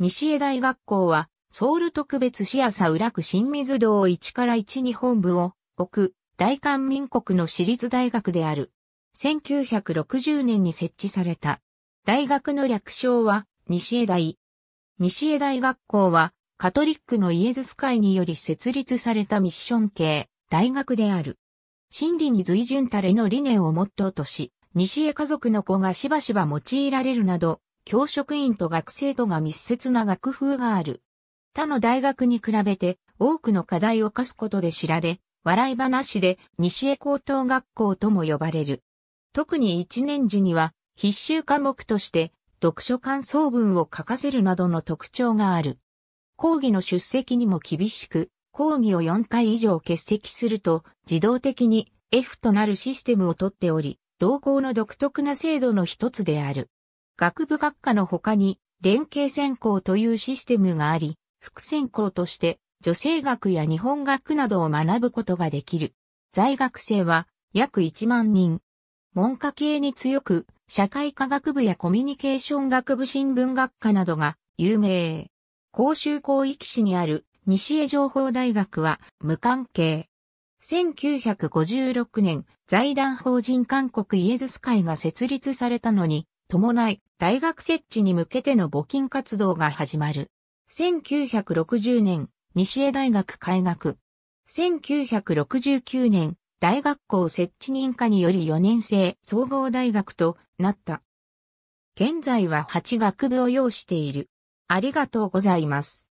西江大学校は、ソウル特別市朝浦区新水道1から1に本部を置く、大韓民国の私立大学である。1960年に設置された。大学の略称は、西江大。西江大学校は、カトリックのイエズス会により設立されたミッション系、大学である。真理に随順たれの理念をモットーとし、西江家族の子がしばしば用いられるなど、教職員と学生とが密接な学風がある。他の大学に比べて多くの課題を課すことで知られ、笑い話で西江高等学校とも呼ばれる。特に1年時には必修科目として読書感想文を書かせるなどの特徴がある。講義の出席にも厳しく、講義を4回以上欠席すると自動的に F となるシステムをとっており、同校の独特な制度の一つである。学部学科の他に連携専攻というシステムがあり、副専攻として女性学や日本学などを学ぶことができる。在学生は約1万人。文科系に強く、社会科学部やコミュニケーション学部新聞学科などが有名。公衆広域市にある西江情報大学は無関係。1956年、財団法人韓国イエズス会が設立されたのに、伴い、大学設置に向けての募金活動が始まる。1960年、西江大学開学。1969年、大学校設置認可により4年生総合大学となった。現在は8学部を要している。ありがとうございます。